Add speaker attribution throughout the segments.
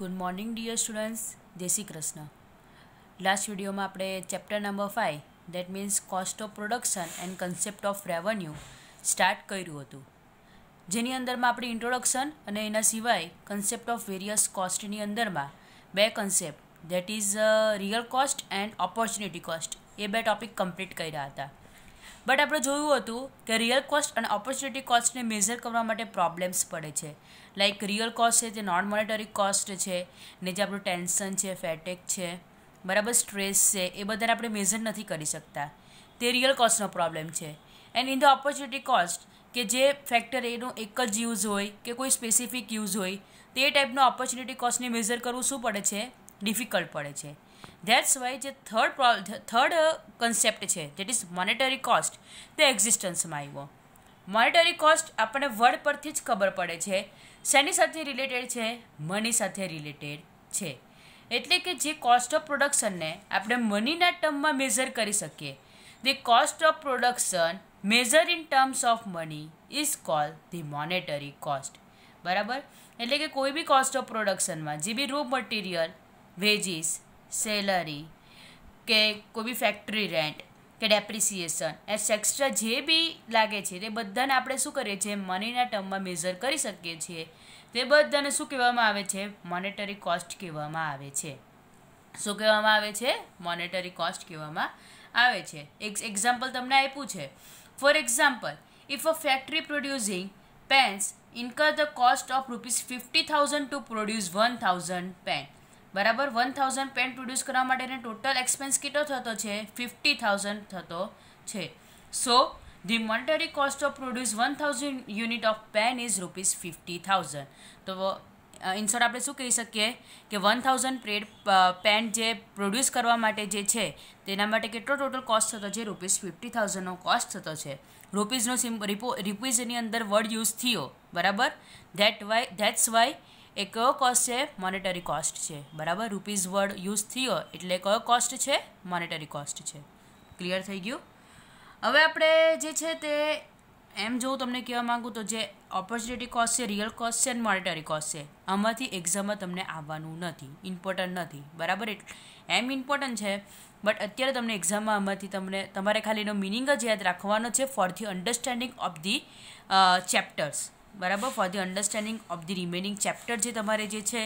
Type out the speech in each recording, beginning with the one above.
Speaker 1: Good morning dear students જય Shri Krishna last વિડીયોમાં આપણે chapter number five that means cost of production and concept of revenue start કર્યું હતું જેની અંદરમાં આપણે ઇન્ટ્રોડક્શન અને એના સિવાય કન્સેપ્ટ ઓફ વેરિયસ કોસ્ટની અંદરમાં બે concept that is real cost and opportunity cost એ બે ટોપિક કમ્પ્લીટ કર્યા હતા બટ આપણે જોયું હતું કે રિયલ કોસ્ટ અને ઓપોર્ચ્યુનિટી કોસ્ટને મેઝર કરવા માટે પ્રોબ્લેમ્સ પડે છે લાઇક રિયલ કોસ્ટ છે જે નોન મોનેટરી કોસ્ટ છે ને જે આપણું ટેન્શન છે ફેટેક છે બરાબર સ્ટ્રેસ છે એ બધાને આપણે મેઝર નથી કરી શકતા તે રિયલ કોસ્ટનો પ્રોબ્લેમ છે and in the opportunity cost કે જે ફેક્ટર એનો એક જ યુઝ હોય કે કોઈ સ્પેસિફિક યુઝ હોય તે ટાઈપનો ઓપોર્ચ્યુનિટી કોસ્ટને મેઝર કરવું શું પડે છે ડિફિકલ્ટ પડે છે ધેટ્સ વાય જે થર્ડ થર્ડ કન્સેપ્ટ છે દેટ ઇઝ મોનેટરી કોસ્ટ તે એક્ઝિસ્ટન્સમાં આવ્યો મોનેટરી કોસ્ટ આપણને વર્ડ પરથી જ ખબર પડે છે શેની સાથે રિલેટેડ છે મની સાથે રિલેટેડ છે એટલે કે જે કોસ્ટ ઓફ પ્રોડક્શનને આપણે મનીના ટર્મમાં મેઝર કરી શકીએ the cost of production measure in terms of money is call the monetary cost બરાબર એટલે કે કોઈ બી કોસ્ટ ઓફ પ્રોડક્શનમાં જે બી રો મટીરિયલ વેજીસ સેલરી કે કોઈ બી ફેક્ટરી રેન્ટ કે ડેપ્રિસિએશન એસ એક્સ્ટ્રા જે બી લાગે છે તે બધાને આપણે શું કરીએ છીએ મનીના ટર્મમાં મેઝર કરી શકીએ છીએ તે બધાને શું કહેવામાં આવે છે મોનેટરી કોસ્ટ કહેવામાં આવે છે શું કહેવામાં આવે છે મોનેટરી કોસ્ટ કહેવામાં આવે છે એક એક્ઝામ્પલ તમને આપ્યું છે for example if a factory producing pens incur the cost of rupees fifty thousand to produce one thousand pen બરાબર વન થાઉઝન્ડ પેન પ્રોડ્યુસ કરવા માટેનો ટોટલ એક્સપેન્સ કેટલો થતો છે ફિફ્ટી થાઉઝન્ડ થતો છે so the cost of produce one thousand unit of pen pen is fifty thousand તો in short આપણે શું કહી શકીએ કે વન થાઉઝન્ડ પેડ પેન જે પ્રોડ્યુસ કરવા માટે જે છે તેના માટે કેટલો ટોટલ કોસ્ટ થતો છે રૂપીઝ ફિફ્ટી થાઉઝન્ડનો કોસ્ટ થતો છે રૂપીઝનો સિમ્પ રિપો રૂપીઝની અંદર વર્ડ યુઝ થયો બરાબર ધેટ વાય ધેટ્સ વાય એ કયો કોસ્ટ છે મોનેટરી કોસ્ટ છે બરાબર રૂપીઝ વર્ડ યુઝ થયો એટલે કયો કોસ્ટ છે મોનેટરી કોસ્ટ છે ક્લિયર થઈ ગયું હવે આપણે જે છે તે એમ જોઉં તમને કહેવા માગું તો જે ઓપોર્ચ્યુનિટી કોસ્ટ છે રિયલ કોસ્ટ છે અને મોનેટરી કોસ્ટ છે આમાંથી એક્ઝામમાં તમને આવવાનું નથી ઇમ્પોર્ટન્ટ નથી બરાબર એમ ઇમ્પોર્ટન્ટ છે બટ અત્યારે તમને એક્ઝામમાં આમાંથી તમને તમારે ખાલી એનો મિનિંગ જ યાદ રાખવાનો છે for the understanding of the chapters બરાબર for the understanding of the remaining chapter જે તમારે જે છે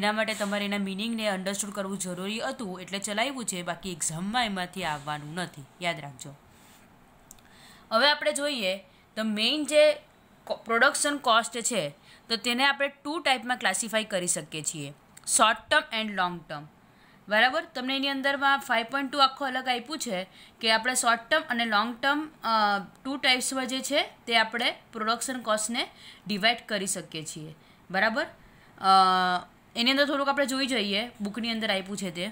Speaker 1: એના માટે તમારે એના મિનિંગને અન્ડરસ્ટૂડ કરવું જરૂરી હતું એટલે ચલાવ્યું છે બાકી એક્ઝામમાં એમાંથી આવવાનું નથી યાદ રાખજો હવે આપણે જોઈએ તો મેઇન જે પ્રોડક્શન કોસ્ટ છે તો તેને આપણે ટુ ટાઈપમાં ક્લાસિફાઈ કરી શકીએ છીએ short term and long term બરાબર તમને એની અંદરમાં ફાઇવ પોઈન્ટ ટુ આખું અલગ આપ્યું છે કે આપણે શોર્ટ ટર્મ અને લોંગ ટર્મ ટુ ટાઈપ્સમાં જે છે તે આપણે પ્રોડક્શન કોસ્ટને ડિવાઈડ કરી શકીએ છીએ બરાબર એની અંદર થોડુંક આપણે જોઈ જઈએ બુકની અંદર આપ્યું છે તે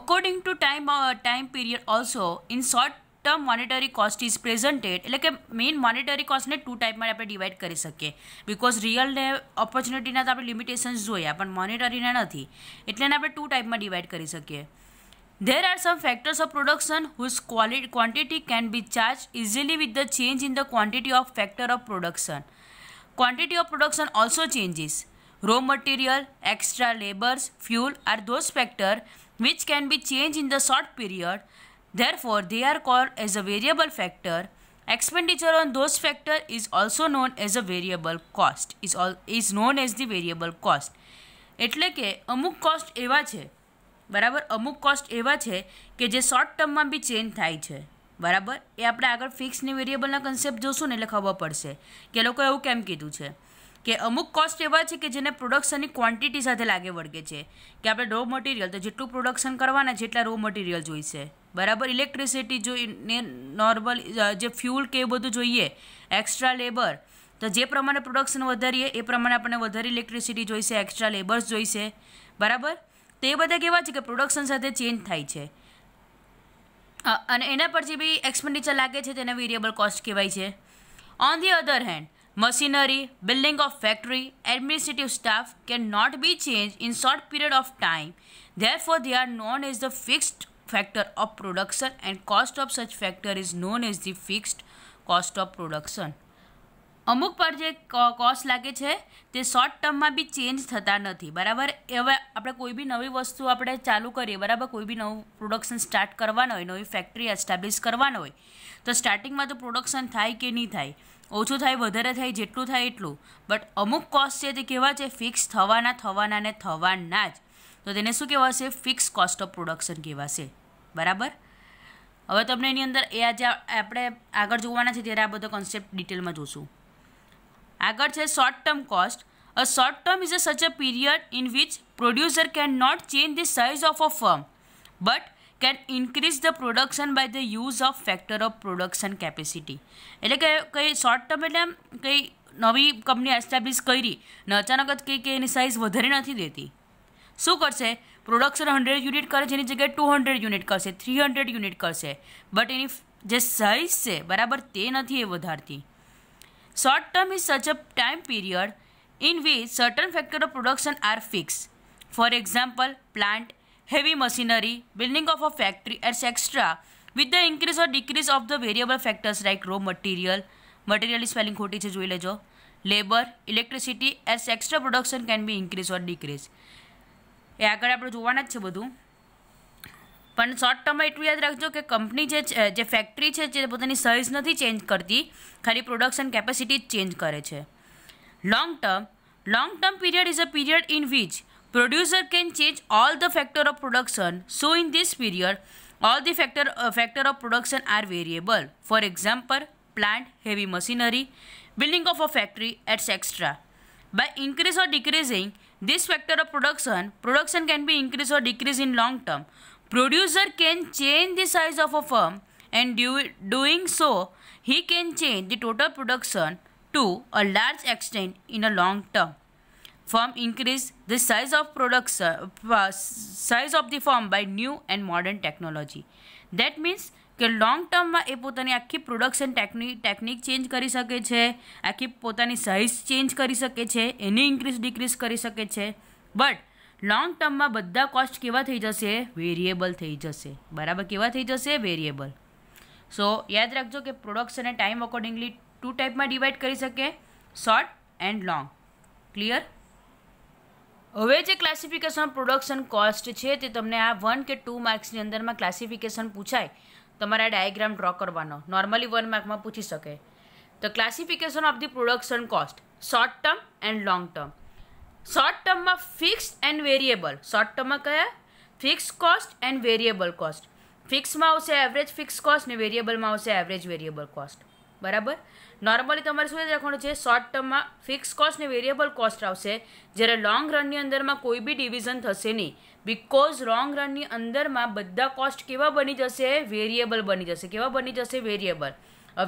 Speaker 1: according to time time period also in short term monetary cost is presented એટલે કે મેઇન મોનેટરી કોસ્ટને ટુ ટાઈપમાં આપણે ડિવાઈડ કરી શકીએ બિકોઝ રિયલ ને ઓપોર્ચ્યુનિટીના તો આપણે લિમિટેશન્સ જોયા પણ મોનેટરીના નથી એટલે આપણે ટુ ટાઈપમાં ડિવાઈડ કરી શકીએ There are some factors of production whose quality, quantity can be charged easily with the change in the quantity of factor of production. Quantity of production also changes. Raw material, extra labors, fuel are those factors which can be changed in the short period Therefore, they are called as a variable factor. Expenditure on those factor is also known as a variable cost. is all is known as the variable cost. એટલે કે અમુક cost એવા છે બરાબર અમુક cost એવા છે કે જે શોર્ટ ટર્મમાં બી ચેન્જ થાય છે બરાબર એ આપણે આગળ ફિક્સ ને વેરિયેબલના કન્સેપ્ટ જોશું ને એટલે ખબર પડશે કે લોકો એવું કેમ કીધું છે કે અમુક કોસ્ટ એવા છે કે જેને પ્રોડક્શનની ક્વોન્ટિટી સાથે લાગે વળગે છે કે આપણે રો મટીરિયલ તો જેટલું પ્રોડક્શન કરવાના જેટલા રો મટીરિયલ જોઈશે બરાબર ઇલેક્ટ્રિસિટી જોઈને નોર્મલ જે ફ્યુલ કે એ બધું જોઈએ એક્સ્ટ્રા લેબર તો જે પ્રમાણે પ્રોડક્શન વધારીએ એ પ્રમાણે આપણને વધારે ઇલેક્ટ્રિસિટી જોઈશે એક્સ્ટ્રા લેબર્સ જોઈશે બરાબર તો એ બધા કેવા છે કે પ્રોડક્શન સાથે ચેન્જ થાય છે અને એના પર જે બી એક્સપેન્ડિચર લાગે છે તેને વેરિયેબલ કોસ્ટ કહેવાય છે on the other hand machinery building of factory administrative staff can not be change in short period of time therefore the are known as the fixed factor of production and cost of such factor is known as the fixed cost of production અમુક પર જે cost લાગે છે તે short ટર્મમાં બી change થતા નથી બરાબર હવે આપણે કોઈ બી નવી વસ્તુ આપણે ચાલુ કરીએ બરાબર કોઈ બી નવું પ્રોડક્શન સ્ટાર્ટ કરવાનું હોય નવી ફેક્ટરી એસ્ટાબ્લિશ કરવાનું હોય તો સ્ટાર્ટિંગમાં તો પ્રોડક્શન થાય કે નહીં થાય ઓછું થાય વધારે થાય જેટલું થાય એટલું બટ અમુક કોસ્ટ છે તે કેવા છે ફિક્સ થવાના થવાના ને થવાના જ તો તેને શું કહેવાશે ફિક્સ કોસ્ટ ઓફ પ્રોડક્શન કહેવાશે બરાબર હવે તમને એની અંદર એ આજે આપણે આગળ જોવાના છે ત્યારે આ બધો કોન્સેપ્ટ ડિટેલમાં જોશું આગળ છે short term cost a short term is a such a period in which producer can not change the size of a firm but can increase the production by the use of factor of production capacity એટલે કે કંઈ short term એટલે એમ કંઈ નવી company establish કરી ને અચાનક જ કંઈ કે એની સાઇઝ વધારે નથી દેતી શું કરશે પ્રોડક્શન હંડ્રેડ યુનિટ કરે છે એની જગ્યાએ ટુ હંડ્રેડ યુનિટ કરશે થ્રી હંડ્રેડ યુનિટ કરશે બટ એની જે સાઇઝ છે બરાબર તે નથી એ વધારતી short term is such a time period in which certain factor of production are fix for example plant heavy machinery building of a factory et cetera with the increase or decrease of the variable factors like raw material મટીરિયલની spelling ખોટી છે જોઈ લેજો labour electricity et extra production can be increase or decrease એ આગળ આપણે જોવાના જ છે બધું પણ શોર્ટ ટર્મમાં એટલું યાદ રાખજો કે કંપની જે જે ફેક્ટરી છે જે પોતાની સાઇઝ નથી ચેન્જ કરતી ખાલી પ્રોડક્શન કેપેસિટી જ ચેન્જ કરે છે long term long term period is a period in which producer can change all the factor of production so in this period all the factor factor of production are variable for example plant heavy machinery building of a factory et cetera by increase or decreasing this factor of production production can be increased or decreased in long term producer can change the size of a firm and do, doing so he can change the total production to a large extent in a long term firm increase the size of products uh, size of the firm by new and modern technology that means કે long ટર્મમાં એ પોતાની આખી production technique technique change કરી શકે છે આખી પોતાની સાઇઝ ચેન્જ કરી શકે છે એની ઇન્ક્રીઝ ડિક્રીઝ કરી શકે છે બટ લોંગ ટર્મમાં બધા કોસ્ટ કેવા થઈ જશે વેરિયેબલ થઈ જશે બરાબર કેવા થઈ જશે વેરિએબલ સો યાદ રાખજો કે પ્રોડક્શનને ટાઈમ અકોર્ડિંગલી ટુ ટાઈપમાં ડિવાઈડ કરી શકે શોર્ટ એન્ડ લોંગ ક્લિયર હવે જે ક્લાસિફિકેશન પ્રોડક્શન કોસ્ટ છે તે તમને આ વન કે ટુ માર્ક્સની અંદરમાં ક્લાસિફિકેશન પૂછાય તમારે આ ડાયાગ્રામ ડ્રો કરવાનો નોર્મલી વન માર્કમાં પૂછી શકે તો classification of the production cost short term and long term short ટર્મમાં ફિક્સ એન્ડ વેરિએબલ શોર્ટ ટર્મમાં કયા fix cost and variable cost ફિક્સમાં આવશે એવરેજ ફિક્સ કોસ્ટ ને વેરિયેબલમાં આવશે એવરેજ વેરિએબલ કોસ્ટ બરાબર નોર્મલી તમારે શું રાખવાનું છે શોર્ટ ટર્મમાં ફિક્સ કોસ્ટ ને વેરિયેબલ કોસ્ટ આવશે જ્યારે લોંગ રનની અંદરમાં કોઈ બી ડિવિઝન થશે નહીં બિકોઝ લોંગ રનની અંદરમાં બધા કોસ્ટ કેવા બની જશે વેરિયેબલ બની જશે કેવા બની જશે વેરિયેબલ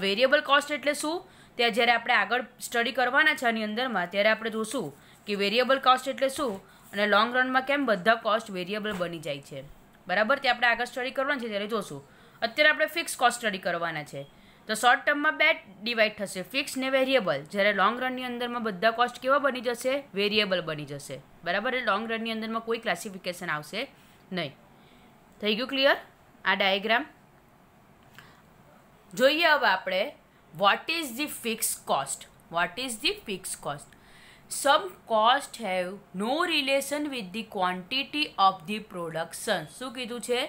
Speaker 1: વેરિયેબલ કોસ્ટ એટલે શું ત્યાં જ્યારે આપણે આગળ સ્ટડી કરવાના છે આની અંદરમાં ત્યારે આપણે જોશું કે વેરિયેબલ કોસ્ટ એટલે શું અને લોંગ રનમાં કેમ બધા કોસ્ટ વેરિયેબલ બની જાય છે બરાબર ત્યાં આપણે આગળ સ્ટડી કરવાના છે ત્યારે જોશું અત્યારે આપણે ફિક્સ કોસ્ટ સ્ટડી કરવાના છે તો શોર્ટ ટર્મમાં બે ડિવાઈડ થશે ફિક્સ ને વેરિયેબલ જ્યારે લોંગ રનની અંદરમાં બધા કોસ્ટ કેવા બની જશે વેરિયેબલ બની જશે બરાબર એ લોંગ રનની અંદરમાં કોઈ ક્લાસિફિકેશન આવશે નહીં થઈ ગયું ક્લિયર આ ડાયાગ્રામ જોઈએ હવે આપણે what is the fix cost what is the fix cost some cost have no relation with the quantity of the production શું કીધું છે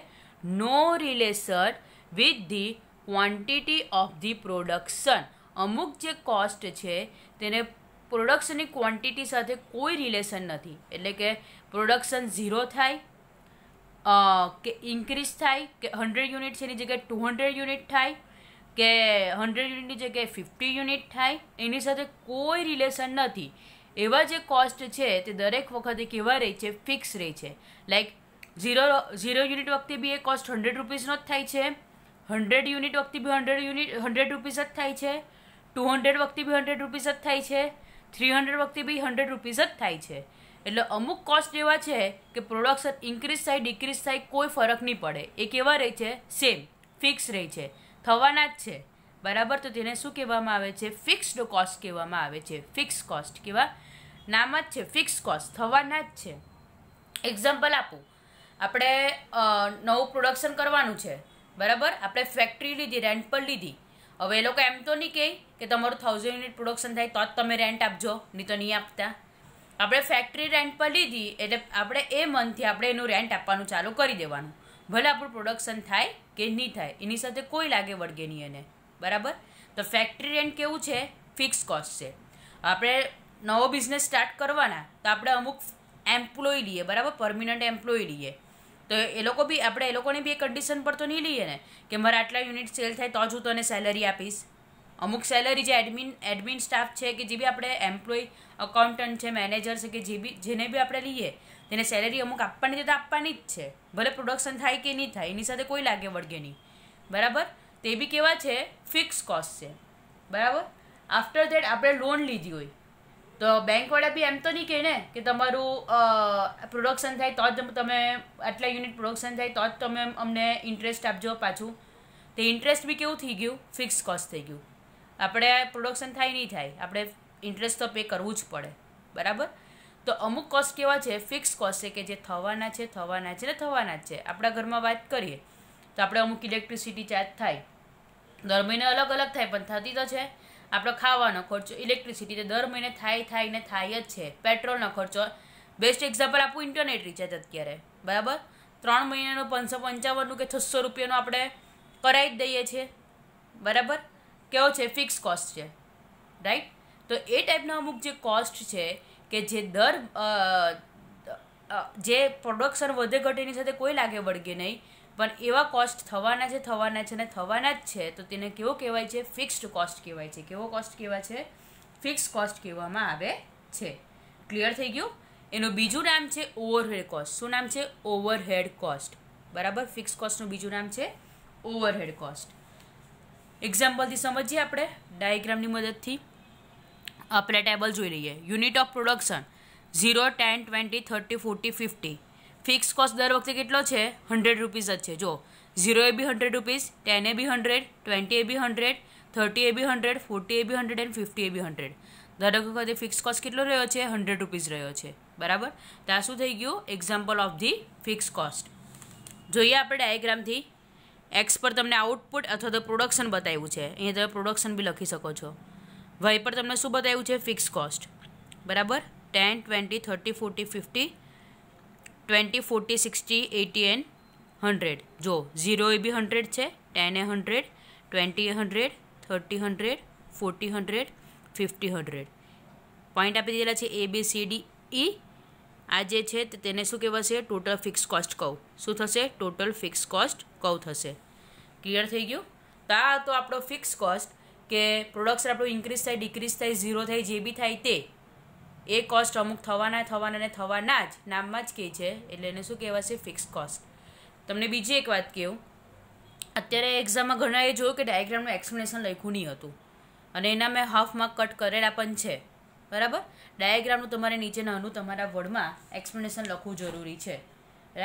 Speaker 1: no relation with the quantity of the production અમુક જે cost છે તેને પ્રોડક્શનની ક્વોન્ટિટી સાથે કોઈ relation નથી એટલે કે પ્રોડક્શન ઝીરો થાય કે ઇન્ક્રીઝ થાય કે હંડ્રેડ યુનિટ છે એની જગ્યાએ ટુ હંડ્રેડ યુનિટ થાય કે હંડ્રેડ યુનિટની જગ્યાએ ફિફ્ટી યુનિટ થાય એની સાથે કોઈ રિલેશન નથી એવા જે કોસ્ટ છે તે દરેક વખતે કેવા રહે છે ફિક્સ રહે છે લાઇક ઝીરો ઝીરો યુનિટ વખતે બી એ કોસ્ટ હંડ્રેડ રૂપીઝનો જ થાય છે હન્ડ્રેડ યુનિટ વખતે બી હંડ્રેડ યુનિટ હંડ્રેડ રૂપીસ જ થાય છે ટુ હન્ડ્રેડ વખતે બી હન્ડ્રેડ રૂપીસ જ થાય છે થ્રી હન્ડ્રેડ વખતે બી હન્ડ્રેડ રૂપીસ જ થાય છે એટલે અમુક કોસ્ટ એવા છે કે પ્રોડક્શન ઇન્ક્રીઝ થાય ડિક્રીઝ થાય કોઈ ફરક નહીં પડે એ કેવા રહે છે સેમ ફિક્સ રહે છે થવાના જ છે બરાબર તો તેને શું કહેવામાં આવે છે ફિક્સ્ડ કોસ્ટ કહેવામાં આવે છે ફિક્સ કોસ્ટ કેવા નામ જ છે ફિક્સ કોસ્ટ થવાના જ છે એક્ઝામ્પલ આપું આપણે નવું પ્રોડક્શન કરવાનું છે બરાબર આપણે ફેક્ટરી લીધી રેન્ટ પર લીધી હવે એ લોકો એમ તો નહીં કહે કે તમારું થાઉઝન્ડ યુનિટ પ્રોડક્શન થાય તો જ તમે રેન્ટ આપજો નહીં તો નહીં આપતા આપણે ફેક્ટરી રેન્ટ પર લીધી એટલે આપણે એ મંથથી આપણે એનું રેન્ટ આપવાનું ચાલુ કરી દેવાનું ભલે આપણું પ્રોડક્શન થાય કે નહીં થાય એની સાથે કોઈ લાગે વળગે નહીં એને બરાબર તો ફેક્ટરી રેન્ટ કેવું છે ફિક્સ કોસ્ટ છે આપણે નવો બિઝનેસ સ્ટાર્ટ કરવાના તો આપણે અમુક એમ્પ્લોય લઈએ બરાબર પરમિનન્ટ એમ્પ્લોય લઈએ તો એ લોકો બી આપણે એ લોકોને બી એ કન્ડિશન પર તો નહીં લઈએ ને કે મારા આટલા યુનિટ સેલ થાય તો જ હું તને સેલરી આપીશ અમુક સેલરી જે એડમિન એડમિન સ્ટાફ છે કે જે બી આપણે એમ્પ્લોય અકાઉન્ટન્ટ છે મેનેજર છે કે જે બી જેને બી આપણે લઈએ તેને સેલરી અમુક આપવાની છે તો આપવાની જ છે ભલે પ્રોડક્શન થાય કે નહીં થાય એની સાથે કોઈ લાગે વળગે નહીં બરાબર તે બી કેવા છે ફિક્સ કોસ્ટ છે બરાબર આફ્ટર ધેટ આપણે લોન લીધી હોય તો બેંકવાળા બી એમ તો નહીં કહે ને કે તમારું પ્રોડક્શન થાય તો જ તમે આટલા યુનિટ પ્રોડક્શન થાય તો જ તમે અમને ઇન્ટરેસ્ટ આપજો પાછું તે ઇન્ટરેસ્ટ બી કેવું થઈ ગયું ફિક્સ કોસ્ટ થઈ ગયું આપણે પ્રોડક્શન થાય નહીં થાય આપણે ઇન્ટરેસ્ટ તો પે કરવું જ પડે બરાબર તો અમુક કોસ્ટ કેવા છે ફિક્સ કોસ્ટ છે કે જે થવાના છે થવાના છે ને થવાના જ છે આપણા ઘરમાં વાત કરીએ તો આપણે અમુક ઇલેક્ટ્રિસિટી ચાર્જ થાય દર મહિને અલગ અલગ થાય પણ થતી તો છે આપણો ખાવાનો ખર્ચો ઇલેક્ટ્રિસિટી તો દર મહિને થાય થાય ને થાય જ છે પેટ્રોલનો ખર્ચો બેસ્ટ એક્ઝામ્પલ આપું ઇન્ટરનેટ રિચાર્જ અત્યારે બરાબર ત્રણ મહિનાનું પાંચસો પંચાવનનું કે છસો રૂપિયાનું આપણે કરાવી જ દઈએ છીએ બરાબર કેવો છે ફિક્સ કોસ્ટ છે રાઈટ તો એ ટાઈપના અમુક જે કોસ્ટ છે કે જે દર જે પ્રોડક્શન વધે ઘટેની સાથે કોઈ લાગે વળગે નહીં પણ એવા કોસ્ટ થવાના છે થવાના છે અને થવાના જ છે તો તેને કેવો કહેવાય છે ફિક્સ્ડ કોસ્ટ કહેવાય છે કેવો કોસ્ટ કહેવાય છે ફિક્સ કોસ્ટ કહેવામાં આવે છે ક્લિયર થઈ ગયું એનું બીજું નામ છે ઓવરહેડ કોસ્ટ શું નામ છે ઓવરહેડ કોસ્ટ બરાબર ફિક્સ કોસ્ટનું બીજું નામ છે ઓવરહેડ કોસ્ટ એક્ઝામ્પલથી સમજીએ આપણે ડાયાગ્રામની મદદથી આપણે ટેબલ જોઈ લઈએ unit of production zero ten twenty thirty forty fifty fix cost દર વખતે કેટલો છે હંડ્રેડ રૂપીઝ જ છે જો ઝીરો એ બી હંડ્રેડ રૂપીઝ ટેન એ બી હંડ્રેડ ટ્વેન્ટી એ બી હંડ્રેડ થર્ટી એ બી હંડ્રેડ ફોર્ટી એ બી હંડ્રેડ એન્ડ ફિફ્ટી એ બી હંડ્રેડ દરેક વખતે ફિક્સ કોસ્ટ કેટલો રહ્યો છે હંડ્રેડ રૂપીઝ રહ્યો છે બરાબર ત્યાં શું થઈ ગયું example of the fix cost જોઈએ આપણે ડાયાગ્રામથી એક્સ પર તમને આઉટપુટ અથવા તો પ્રોડક્શન બતાવ્યું છે અહીંયા તમે પ્રોડક્શન બી લખી શકો છો વાય પર તમને શું બતાવ્યું છે ફિક્સ કોસ્ટ બરાબર ten twenty thirty forty fifty twenty forty sixty eighty and hundred જો ઝીરો એ બી હંડ્રેડ છે ટેન એ હન્ડ્રેડ ટ્વેન્ટી એ hundred thirty hundred forty hundred fifty hundred point આપી દીધેલા છે એ બી સી ડી ઈ આ જે છે તેને શું કહેવાશે ટોટલ ફિક્સ કોસ્ટ કહું શું થશે ટોટલ ફિક્સ કોસ્ટ કહું થશે ક્લિયર થઈ ગયું તો આ હતો આપણો ફિક્સ કોસ્ટ કે પ્રોડક્ટ્સ આપણું ઇન્ક્રીઝ થાય ડિક્રીઝ થાય ઝીરો થાય જે બી થાય તે એ કોસ્ટ અમુક થવાના થવાના ને થવાના જ નામમાં જ કહે છે એટલે એને શું કહેવાશે ફિક્સ કોસ્ટ તમને બીજી એક વાત કહું અત્યારે એક્ઝામમાં ઘણા એ જોયું કે ડાયાગ્રામનું એક્સપ્લેનેશન લખ્યું નહીં હતું અને એના મેં હાફ માર્ક કટ કરેલા પણ છે બરાબર ડાયાગ્રામનું તમારે નીચે નાનું તમારા વર્ડમાં એક્સપ્લેનેશન લખવું જરૂરી છે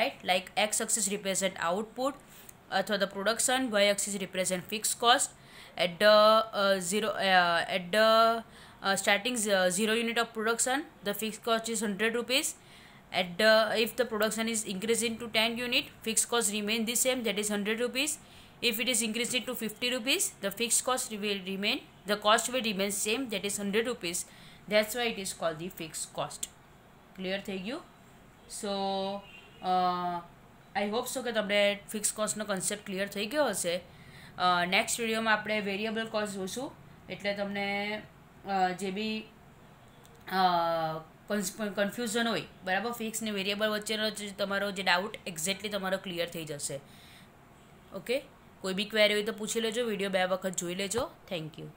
Speaker 1: right like X axis represent output અથવા તો production Y axis represent fix cost at the zero at the uh, starting zero unit of production the fixed cost is 100 rupees at the if the production is increasing to 10 unit fixed cost remain the same that is 100 rupees if it is increasing to 50 rupees the fixed cost will remain the cost will remain same that is 100 rupees that's why it is called the fixed cost clear થઈ ગયું સો I hope so કે તમને fix કોસ્ટનો concept clear થઈ ગયો હશે next વિડીયોમાં આપણે variable cost જોશું એટલે તમને જે બી કન્ફ્યુઝન હોય બરાબર ફિક્સ ને વેરિયેબલ વચ્ચેનો તમારો જે ડાઉટ એક્ઝેક્ટલી તમારો ક્લિયર થઈ જશે ઓકે કોઈ બી ક્વેરી હોય તો પૂછી લેજો વિડીયો બે વખત જોઈ લેજો થેન્ક યુ